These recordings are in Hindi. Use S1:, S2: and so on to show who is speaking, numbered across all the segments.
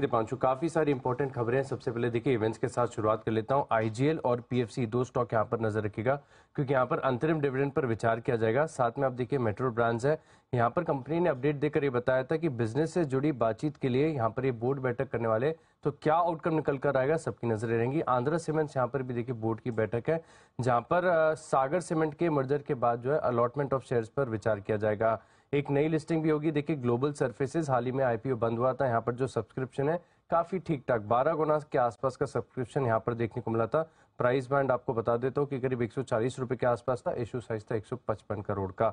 S1: दीपांशु काफी सारी इंपॉर्टेंट खबरें हैं सबसे पहले देखिए इवेंट्स के साथ शुरुआत कर लेता हूं आईजीएल और पीएफसी दो स्टॉक यहां पर नजर रखेगा क्योंकि यहां पर अंतरिम डिविडेंड पर विचार किया जाएगा साथ में आप देखिए मेट्रो ब्रांड्स है यहां पर कंपनी ने अपडेट देकर ये बताया था कि बिजनेस से जुड़ी बातचीत के लिए यहाँ पर ये बोर्ड बैठक करने वाले तो क्या आउटकम निकल कर आएगा सबकी नजरें रहेंगी आंध्रा सीमेंट्स यहाँ पर भी देखिए बोर्ड की बैठक है जहाँ पर सागर सीमेंट के मर्जर के बाद जो है अलॉटमेंट ऑफ शेयर्स पर विचार किया जाएगा एक नई लिस्टिंग भी होगी देखिए ग्लोबल सर्विसेज हाल ही में आईपीओ बंद हुआ था यहाँ पर जो सब्सक्रिप्शन है काफी ठीक ठाक बारह गुना के आसपास का सब्सक्रिप्शन यहाँ पर देखने को मिला था प्राइस बैंड आपको बता देता हूँ कि करीब एक सौ के आसपास था इशू साइज था एक करोड़ का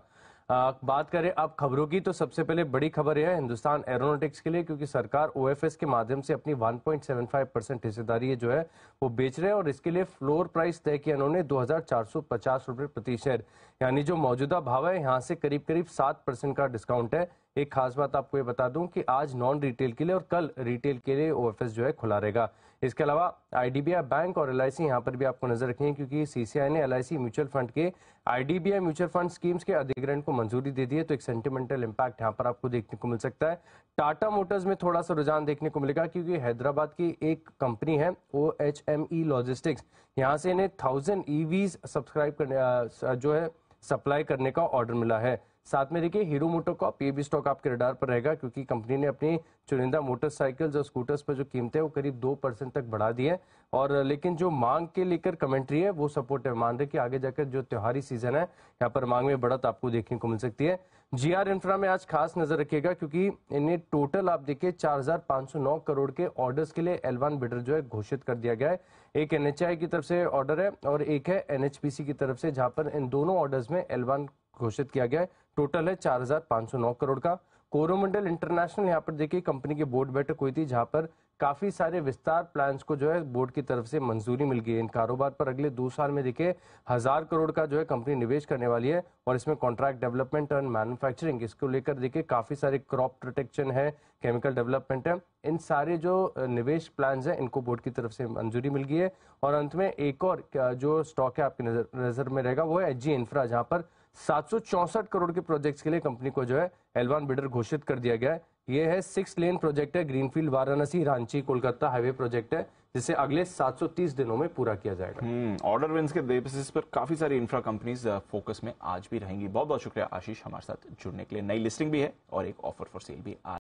S1: आ, बात करें अब खबरों की तो सबसे पहले बड़ी खबर यह है हिंदुस्तान एरोनोटिक्स के लिए क्योंकि सरकार ओएफएस के माध्यम से अपनी 1.75 परसेंट हिस्सेदारी जो है वो बेच रहे हैं और इसके लिए फ्लोर प्राइस तय किया उन्होंने दो रुपए प्रति शेयर यानी जो मौजूदा भाव है यहाँ से करीब करीब सात परसेंट का डिस्काउंट है एक खास बात आपको ये बता दूं कि आज नॉन रिटेल के लिए और कल रिटेल के लिए ओ जो है खुला रहेगा इसके अलावा आईडीबीआई बैंक और एल यहाँ पर भी आपको नजर रखेंगे क्योंकि सीसीआई ने एल म्यूचुअल फंड के आईडीबीआई म्यूचुअल फंड स्कीम्स के अधिग्रहण को मंजूरी दे दी है तो एक सेंटिमेंटल इंपैक्ट यहाँ पर आपको देखने को मिल सकता है टाटा मोटर्स में थोड़ा सा रुझान देखने को मिलेगा क्योंकि हैदराबाद की एक कंपनी है O H M E logistics यहाँ से इन्हें थाउजेंड ईवीज सब्सक्राइब करने जो है सप्लाई करने का ऑर्डर मिला है साथ में देखिए हीरो मोटोकॉप ये भी स्टॉक आपके रडार पर रहेगा क्योंकि कंपनी ने अपनी चुनिंदा मोटरसाइकिल्स और स्कूटर्स पर जो कीमतें हैं वो करीब दो परसेंट तक बढ़ा दी है और लेकिन जो मांग के लेकर कमेंट्री है वो सपोर्ट है मान रहे कि आगे जाकर जो त्योहारी सीजन है यहाँ पर मांग में बढ़त आपको देखने को मिल सकती है जी आर इंफ्रा में आज खास नजर रखिएगा क्योंकि इन्हें टोटल आप देखिए 4,509 करोड़ के ऑर्डर्स के लिए एलवान बिडर जो है घोषित कर दिया गया है एक एनएचआई की तरफ से ऑर्डर है और एक है एनएचपीसी की तरफ से जहां पर इन दोनों ऑर्डर्स में एलवान घोषित किया गया है टोटल है नौ करोड़ का कोरोमंडल इंटरनेशनल यहाँ पर देखिए कंपनी की बोर्ड बैठक हुई थी जहाँ पर काफी सारे विस्तार प्लान्स को जो है बोर्ड की तरफ से मंजूरी मिल गई है इन कारोबार पर अगले दो साल में देखिए हजार करोड़ का जो है कंपनी निवेश करने वाली है और इसमें कॉन्ट्रैक्ट डेवलपमेंट एंड मैन्युफैक्चरिंग इसको लेकर देखिए काफी सारे क्रॉप प्रोटेक्शन है केमिकल डेवलपमेंट है इन सारे जो निवेश प्लान है इनको बोर्ड की तरफ से मंजूरी मिल गई है और अंत में एक और जो स्टॉक है आपकी नजर नजर में रहेगा वो है एच जी इंफ्रा जहाँ पर 764 करोड़ के प्रोजेक्ट्स के लिए कंपनी को जो है एलवान बिडर घोषित कर दिया गया है ये है सिक्स लेन प्रोजेक्ट है greenfield Varanasi Ranchi Kolkata highway project है जिसे अगले 730 दिनों में पूरा किया जाएगा ऑर्डर हम्म, विंस के बेसिस पर काफी सारी इंफ्रा कंपनीज फोकस में आज भी रहेंगी बहुत बहुत शुक्रिया आशीष हमारे साथ जुड़ने के लिए नई लिस्टिंग भी है और एक ऑफर फॉर सेल भी आ